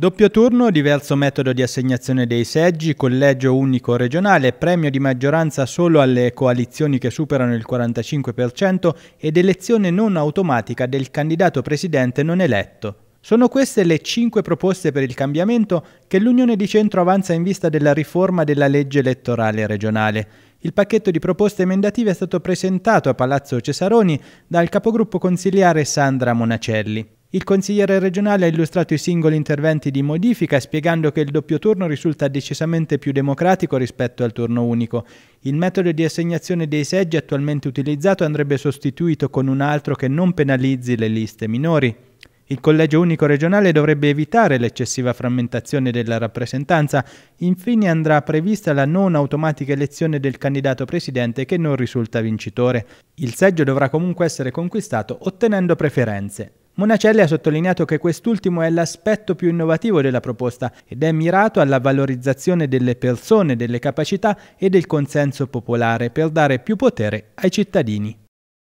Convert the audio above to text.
Doppio turno, diverso metodo di assegnazione dei seggi, collegio unico regionale, premio di maggioranza solo alle coalizioni che superano il 45% ed elezione non automatica del candidato presidente non eletto. Sono queste le cinque proposte per il cambiamento che l'Unione di Centro avanza in vista della riforma della legge elettorale regionale. Il pacchetto di proposte emendative è stato presentato a Palazzo Cesaroni dal capogruppo consigliare Sandra Monacelli. Il consigliere regionale ha illustrato i singoli interventi di modifica spiegando che il doppio turno risulta decisamente più democratico rispetto al turno unico. Il metodo di assegnazione dei seggi attualmente utilizzato andrebbe sostituito con un altro che non penalizzi le liste minori. Il collegio unico regionale dovrebbe evitare l'eccessiva frammentazione della rappresentanza, infine andrà prevista la non automatica elezione del candidato presidente che non risulta vincitore. Il seggio dovrà comunque essere conquistato ottenendo preferenze. Monacelli ha sottolineato che quest'ultimo è l'aspetto più innovativo della proposta ed è mirato alla valorizzazione delle persone, delle capacità e del consenso popolare per dare più potere ai cittadini.